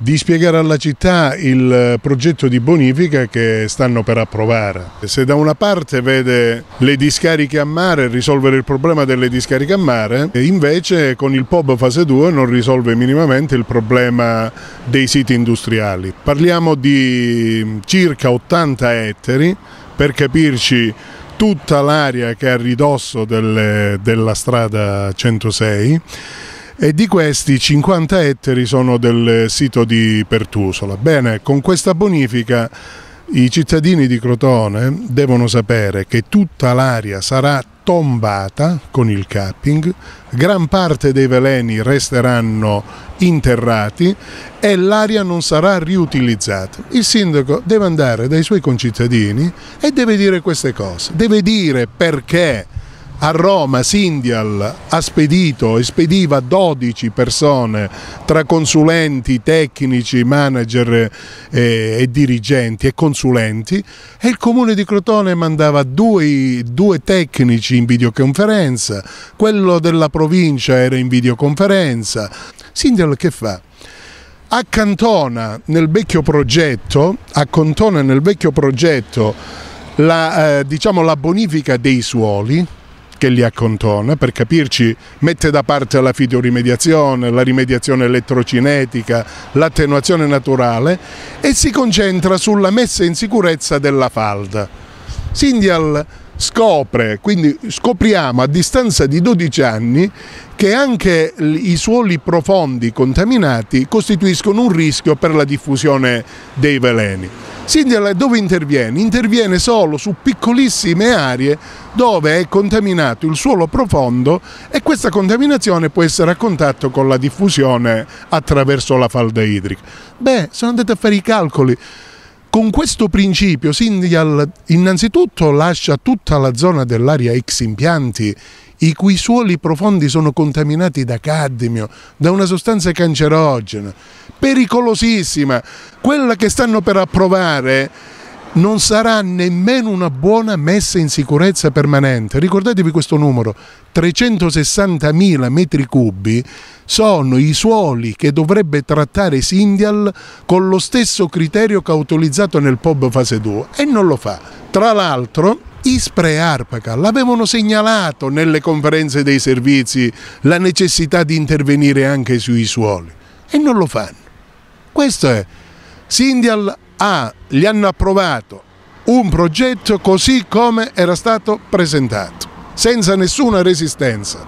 di spiegare alla città il eh, progetto di bonifica che stanno per approvare. Se da una parte vede le discariche a mare, risolvere il problema delle discariche a mare, invece con il POB fase 2 non risolve minimamente il problema dei siti industriali. Parliamo di mm, circa 80 ettari, per capirci tutta l'area che è a ridosso delle, della strada 106 e di questi 50 ettari sono del sito di Pertusola. Bene, con questa bonifica i cittadini di Crotone devono sapere che tutta l'aria sarà tombata con il capping, gran parte dei veleni resteranno interrati e l'aria non sarà riutilizzata. Il sindaco deve andare dai suoi concittadini e deve dire queste cose, deve dire perché a Roma Sindial ha spedito e spediva 12 persone tra consulenti, tecnici, manager eh, e dirigenti e consulenti e il comune di Crotone mandava due, due tecnici in videoconferenza, quello della provincia era in videoconferenza. Sindial che fa? Accantona nel vecchio progetto, accantona nel vecchio progetto la, eh, diciamo, la bonifica dei suoli che li accontona, per capirci mette da parte la fideorimediazione, la rimediazione elettrocinetica, l'attenuazione naturale e si concentra sulla messa in sicurezza della falda. Sindial scopre, quindi scopriamo a distanza di 12 anni che anche i suoli profondi contaminati costituiscono un rischio per la diffusione dei veleni. Sindiala dove interviene? Interviene solo su piccolissime aree dove è contaminato il suolo profondo e questa contaminazione può essere a contatto con la diffusione attraverso la falda idrica. Beh, sono andato a fare i calcoli. Con questo principio Sindial innanzitutto lascia tutta la zona dell'area ex impianti i cui suoli profondi sono contaminati da cadmio, da una sostanza cancerogena, pericolosissima. Quella che stanno per approvare non sarà nemmeno una buona messa in sicurezza permanente. Ricordatevi questo numero, 360.000 metri cubi sono i suoli che dovrebbe trattare Sindial con lo stesso criterio che ha utilizzato nel POB fase 2 e non lo fa. Tra l'altro Ispra e Arpaca l'avevano segnalato nelle conferenze dei servizi la necessità di intervenire anche sui suoli e non lo fanno. Questo è. Sindial ha, gli hanno approvato un progetto così come era stato presentato, senza nessuna resistenza.